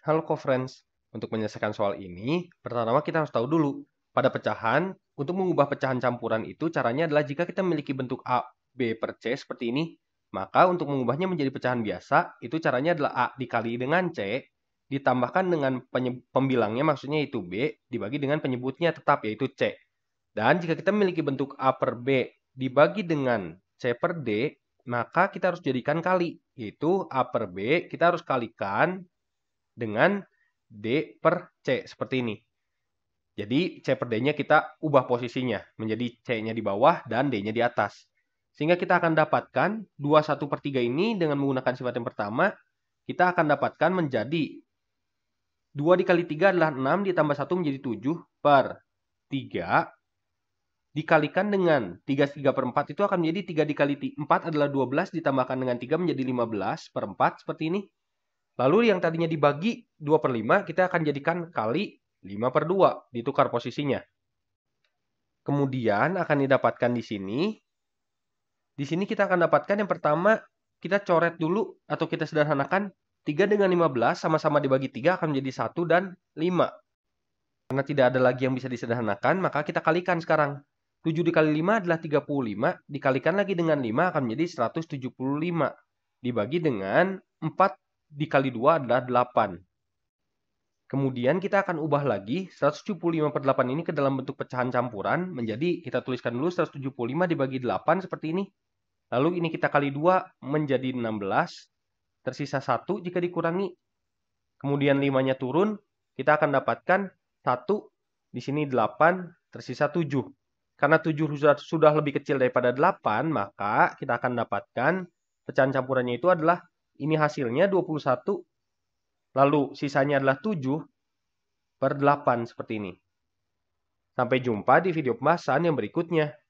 Halo co-friends, untuk menyelesaikan soal ini, pertama kita harus tahu dulu, pada pecahan, untuk mengubah pecahan campuran itu caranya adalah jika kita memiliki bentuk A, B per C seperti ini, maka untuk mengubahnya menjadi pecahan biasa, itu caranya adalah A dikali dengan C, ditambahkan dengan pembilangnya maksudnya itu B, dibagi dengan penyebutnya tetap yaitu C. Dan jika kita memiliki bentuk A per B dibagi dengan C per D, maka kita harus jadikan kali, yaitu A per B kita harus kalikan dengan D per C seperti ini. Jadi C per D-nya kita ubah posisinya menjadi C-nya di bawah dan D-nya di atas. Sehingga kita akan dapatkan 21 per 3 ini dengan menggunakan sifat yang pertama, kita akan dapatkan menjadi 2 dikali 3 adalah 6 ditambah 1 menjadi 7 per 3 dikalikan dengan 3 3 per 4 itu akan menjadi 3 dikali 4 adalah 12 ditambahkan dengan 3 menjadi 15 per 4 seperti ini. Lalu yang tadinya dibagi 2 per 5, kita akan jadikan kali 5 per 2, ditukar posisinya. Kemudian akan didapatkan di sini. Di sini kita akan dapatkan yang pertama, kita coret dulu atau kita sederhanakan 3 dengan 15 sama-sama dibagi 3 akan menjadi 1 dan 5. Karena tidak ada lagi yang bisa disederhanakan, maka kita kalikan sekarang. 7 dikali 5 adalah 35, dikalikan lagi dengan 5 akan menjadi 175. Dibagi dengan 4 dikali 2 adalah 8. Kemudian kita akan ubah lagi 175 per 8 ini ke dalam bentuk pecahan campuran menjadi kita tuliskan dulu 175 dibagi 8 seperti ini. Lalu ini kita kali 2 menjadi 16. Tersisa 1 jika dikurangi. Kemudian 5-nya turun. Kita akan dapatkan 1. Di sini 8. Tersisa 7. Karena 7 sudah lebih kecil daripada 8, maka kita akan dapatkan pecahan campurannya itu adalah ini hasilnya 21 lalu sisanya adalah 7 per 8 seperti ini. Sampai jumpa di video pembahasan yang berikutnya.